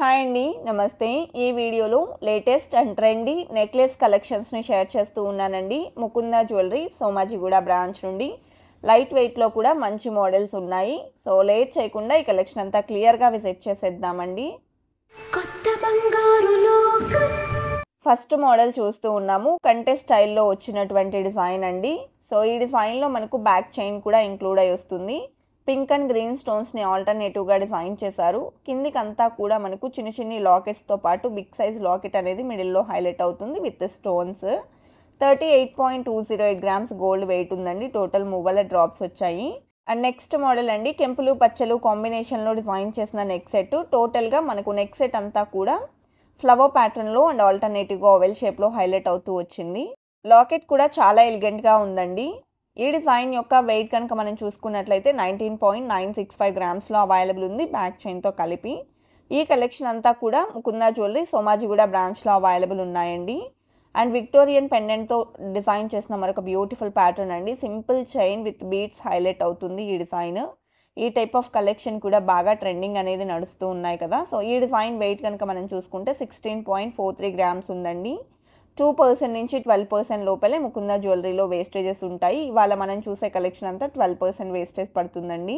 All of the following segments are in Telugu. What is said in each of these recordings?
హాయ్ అండి నమస్తే ఈ వీడియోలో లేటెస్ట్ అండ్ ట్రెండీ నెక్లెస్ కలెక్షన్స్ని షేర్ చేస్తూ ఉన్నానండి ముకుంద జ్యువెలరీ సోమాజిగూడ బ్రాంచ్ నుండి లైట్ వెయిట్లో కూడా మంచి మోడల్స్ ఉన్నాయి సో లేట్ చేయకుండా ఈ కలెక్షన్ అంతా క్లియర్గా విజిట్ చేసేద్దామండి కొత్త ఫస్ట్ మోడల్ చూస్తూ ఉన్నాము కంటే స్టైల్లో వచ్చినటువంటి డిజైన్ అండి సో ఈ డిజైన్లో మనకు బ్యాక్ చైన్ కూడా ఇంక్లూడ్ అయి వస్తుంది పింక్ అండ్ గ్రీన్ స్టోన్స్ని ఆల్టర్నేటివ్గా డిజైన్ చేశారు కిందికంతా కూడా మనకు చిన్న చిన్ని లాకెట్స్తో పాటు బిగ్ సైజ్ లాకెట్ అనేది మిడిల్లో హైలైట్ అవుతుంది with stones thirty eight point two zero eight grams gold weight ఉందండి టోటల్ మూవల డ్రాప్స్ వచ్చాయి అండ్ నెక్స్ట్ మోడల్ అండి కెంపులు పచ్చలు కాంబినేషన్లో డిజైన్ చేసిన నెక్ సెట్ టోటల్గా మనకు నెక్ సెట్ అంతా కూడా ఫ్లవర్ ప్యాటర్న్లో అండ్ ఆల్టర్నేటివ్గా ఓవెల్ షేప్లో హైలైట్ అవుతూ వచ్చింది లాకెట్ కూడా చాలా ఎలిగెంట్గా ఉందండి ఈ డిజైన్ యొక్క వెయిట్ కనుక మనం చూసుకున్నట్లయితే nineteen point nine six five గ్రామ్స్లో అవైలబుల్ ఉంది బ్యాక్ చైన్తో కలిపి ఈ కలెక్షన్ అంతా కూడా ముకుందా జ్యువెలరీ సోమాజిగూడ బ్రాంచ్లో అవైలబుల్ ఉన్నాయండి అండ్ విక్టోరియన్ పెండెంట్తో డిజైన్ చేసిన మరొక బ్యూటిఫుల్ ప్యాటర్న్ అండి simple chain with beads highlight అవుతుంది ఈ డిజైన్ ఈ టైప్ ఆఫ్ కలెక్షన్ కూడా బాగా ట్రెండింగ్ అనేది నడుస్తూ ఉన్నాయి కదా సో ఈ డిజైన్ వెయిట్ కనుక మనం చూసుకుంటే sixteen point four three grams ఉందండి టూ పర్సెంట్ నుంచి ట్వెల్వ్ పర్సెంట్ లోపలే ముకుంద జ్యువెలరీలో వేస్టేజెస్ ఉంటాయి ఇవాళ మనం చూసే కలెక్షన్ అంతా ట్వెల్వ్ పర్సెంట్ వేస్టేజ్ పడుతుందండి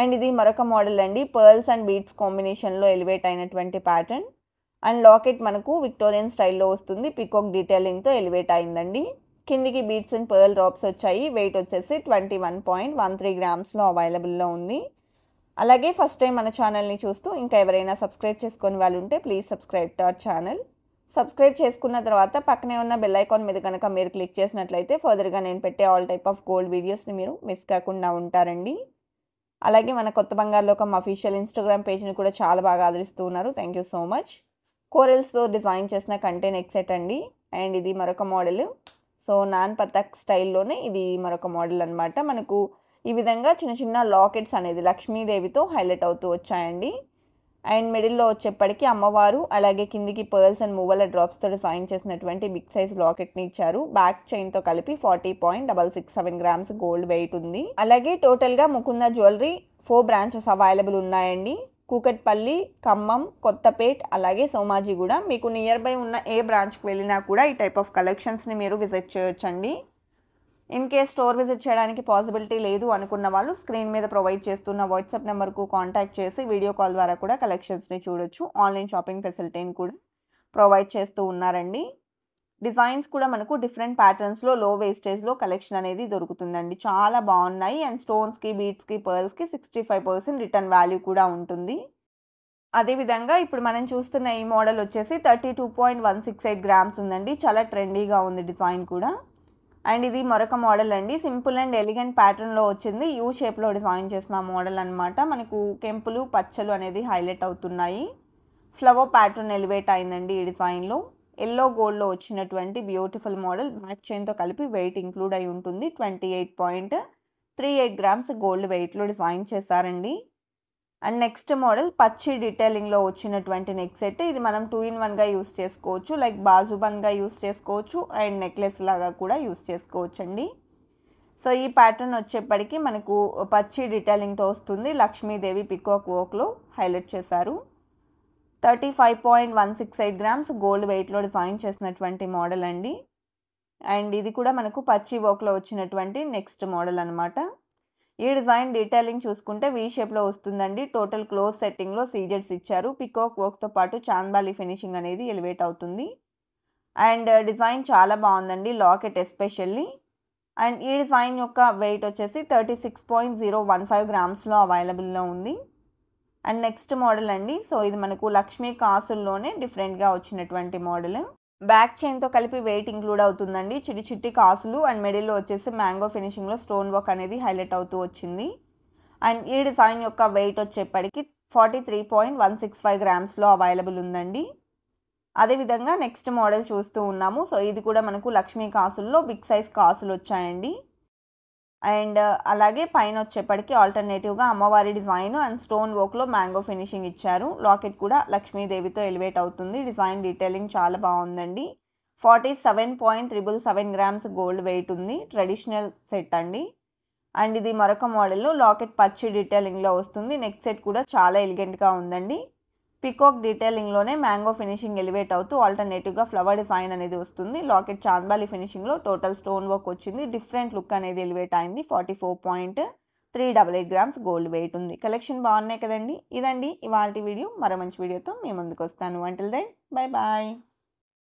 అండ్ ఇది మరొక మోడల్ అండి పర్ల్స్ అండ్ బీట్స్ కాంబినేషన్లో ఎలివేట్ అయినటువంటి ప్యాటర్న్ అండ్ లాకెట్ మనకు విక్టోరియన్ స్టైల్లో వస్తుంది పికోక్ డీటెయిలింగ్తో ఎలివేట్ అయిందండి కిందికి బీట్స్ అండ్ పర్ల్ డ్రాప్స్ వచ్చాయి వెయిట్ వచ్చేసి twenty one point one three గ్రామ్స్లో అవైలబుల్లో ఉంది అలాగే ఫస్ట్ టైం మన ఛానల్ని చూస్తూ ఇంకా ఎవరైనా సబ్స్క్రైబ్ చేసుకొని వాళ్ళు ఉంటే please subscribe to our channel subscribe చేసుకున్న తర్వాత పక్కనే ఉన్న బెల్ ఐకాన్ మీద కనుక మీరు క్లిక్ చేసినట్లయితే ఫర్దర్గా నేను పెట్టే ఆల్ టైప్ ఆఫ్ గోల్డ్ వీడియోస్ని మీరు మిస్ కాకుండా ఉంటారండి అలాగే మన కొత్త బంగారులోకం అఫీషియల్ ఇన్స్టాగ్రామ్ పేజ్ని కూడా చాలా బాగా ఆదరిస్తూ ఉన్నారు థ్యాంక్ యూ సో మచ్ కోరెల్స్తో డిజైన్ చేసిన కంటెన్ ఎక్సెట్ అండి అండ్ ఇది మరొక మోడల్ సో నాన్ పతక్ స్టైల్లోనే ఇది మరొక మోడల్ అనమాట మనకు ఈ విధంగా చిన్న చిన్న లాకెట్స్ అనేది లక్ష్మీదేవితో హైలైట్ అవుతూ వచ్చాయండి అండ్ మిడిల్లో వచ్చేప్పటికీ అమ్మవారు అలాగే కిందికి పర్ల్స్ అండ్ మూవల డ్రాప్స్తో డిజైన్ చేసినటువంటి బిగ్ సైజ్ లాకెట్ని ఇచ్చారు బ్యాక్ చైన్తో కలిపి forty point double six seven grams gold weight ఉంది అలాగే టోటల్గా Mukunda jewellery four branches available ఉన్నాయండి కూకట్పల్లి ఖమ్మం కొత్తపేట్ అలాగే కూడా మీకు నియర్ బై ఉన్న ఏ బ్రాంచ్కి వెళ్ళినా కూడా ఈ టైప్ ఆఫ్ కలెక్షన్స్ని మీరు విజిట్ చేయొచ్చండి ఇన్ కేస్ స్టోర్ విజిట్ చేయడానికి పాసిబిలిటీ లేదు అనుకున్న వాళ్ళు స్క్రీన్ మీద ప్రొవైడ్ చేస్తున్న వాట్సాప్ నెంబర్కు కాంటాక్ట్ చేసి వీడియో కాల్ ద్వారా కూడా కలెక్షన్స్ని చూడొచ్చు ఆన్లైన్ షాపింగ్ ఫెసిలిటీని కూడా ప్రొవైడ్ చేస్తూ ఉన్నారండి డిజైన్స్ కూడా మనకు డిఫరెంట్ ప్యాటర్న్స్లో లో వేస్టేజ్లో కలెక్షన్ అనేది దొరుకుతుందండి చాలా బాగున్నాయి అండ్ స్టోన్స్కి బీట్స్కి పర్ల్స్కి sixty five percent return value కూడా ఉంటుంది అదేవిధంగా ఇప్పుడు మనం చూస్తున్న ఈ మోడల్ వచ్చేసి thirty two point one six eight grams ఉందండి చాలా ట్రెండీగా ఉంది డిజైన్ కూడా అండ్ ఇది మరొక మోడల్ అండి సింపుల్ అండ్ ఎలిగెంట్ ప్యాటర్న్లో వచ్చింది యూ షేప్లో డిజైన్ చేసిన మోడల్ అనమాట మనకు కెంపులు పచ్చలు అనేది హైలైట్ అవుతున్నాయి ఫ్లవర్ ప్యాటర్న్ ఎలివేట్ అయిందండి ఈ డిజైన్లో ఎల్లో గోల్డ్లో వచ్చినటువంటి బ్యూటిఫుల్ మోడల్ బ్యాక్ చైన్తో కలిపి వెయిట్ ఇంక్లూడ్ అయి ఉంటుంది twenty eight point three eight grams gold వెయిట్లో డిజైన్ చేశారండి అండ్ నెక్స్ట్ మోడల్ పచ్చి డీటెయిలింగ్లో వచ్చినటువంటి నెక్ సెట్ ఇది మనం టూ ఇన్ వన్గా యూస్ చేసుకోవచ్చు లైక్ బాజుబంద్గా యూస్ చేసుకోవచ్చు అండ్ నెక్లెస్ లాగా కూడా యూస్ చేసుకోవచ్చు అండి సో ఈ ప్యాటర్న్ వచ్చేప్పటికి మనకు పచ్చి డీటెయిలింగ్తో వస్తుంది లక్ష్మీదేవి పికాక్ వర్క్లో హైలైట్ చేశారు thirty five point one six eight grams gold వెయిట్లో డిజైన్ చేసినటువంటి మోడల్ అండి అండ్ ఇది కూడా మనకు పచ్చి వర్క్లో వచ్చినటువంటి నెక్స్ట్ మోడల్ అనమాట ఈ డిజైన్ డీటెయిలింగ్ చూసుకుంటే వీ షేప్లో వస్తుందండి టోటల్ క్లోజ్ సెట్టింగ్లో సీజెట్స్ ఇచ్చారు పికాక్ వర్క్తో పాటు చాందాలి ఫినిషింగ్ అనేది ఎలివేట్ అవుతుంది అండ్ డిజైన్ uh, చాలా బాగుందండి లాకెట్ ఎస్పెషల్లీ అండ్ ఈ డిజైన్ యొక్క వెయిట్ వచ్చేసి thirty six point zero one five గ్రామ్స్లో అవైలబుల్లో ఉంది అండ్ నెక్స్ట్ మోడల్ అండి సో ఇది మనకు లక్ష్మీ కాసుల్లోనే డిఫరెంట్గా వచ్చినటువంటి మోడల్ బ్యాక్ చైన్తో కలిపి వెయిట్ ఇంక్లూడ్ అవుతుందండి చిటి చిట్టి కాసులు అండ్ మెడిల్లో వచ్చేసి మ్యాంగో ఫినిషింగ్లో స్టోన్ వర్క్ అనేది హైలైట్ అవుతూ వచ్చింది అండ్ ఈ డిజైన్ యొక్క వెయిట్ వచ్చేప్పటికి forty three point one six five గ్రామ్స్లో అవైలబుల్ ఉందండి అదేవిధంగా నెక్స్ట్ మోడల్ చూస్తూ ఉన్నాము సో ఇది కూడా మనకు లక్ష్మీ కాసుల్లో బిగ్ సైజ్ కాసులు వచ్చాయండి అండ్ అలాగే పైన వచ్చేప్పటికి ఆల్టర్నేటివ్గా అమ్మవారి డిజైన్ అండ్ స్టోన్ వర్క్లో మ్యాంగో ఫినిషింగ్ ఇచ్చారు లాకెట్ కూడా లక్ష్మీదేవితో ఎలివేట్ అవుతుంది డిజైన్ డీటెయిలింగ్ చాలా బాగుందండి forty seven point triple seven grams gold weight ఉంది ట్రెడిషనల్ సెట్ అండి అండ్ ఇది మరొక మోడల్లో లాకెట్ పచ్చి డీటెయిలింగ్లో వస్తుంది నెక్ సెట్ కూడా చాలా ఎలిగెంట్గా ఉందండి పికాక్ డీటెయిలింగ్లోనే మ్యాంగో ఫినిషింగ్ ఎలివేట్ అవుతూ ఆల్టర్నేటివ్గా ఫ్లవర్ డిజైన్ అనేది వస్తుంది లాకెట్ చాంద్బాలి ఫినిషింగ్లో టోటల్ స్టోన్ వర్క్ వచ్చింది డిఫరెంట్ లుక్ అనేది ఎలివేట్ అయింది forty four point three double eight grams gold weight ఉంది కలెక్షన్ బాగున్నాయి కదండి ఇదండి ఇవాళ వీడియో మరో మంచి వీడియోతో మీ ముందుకు వస్తాను అంటల్ దై బై బాయ్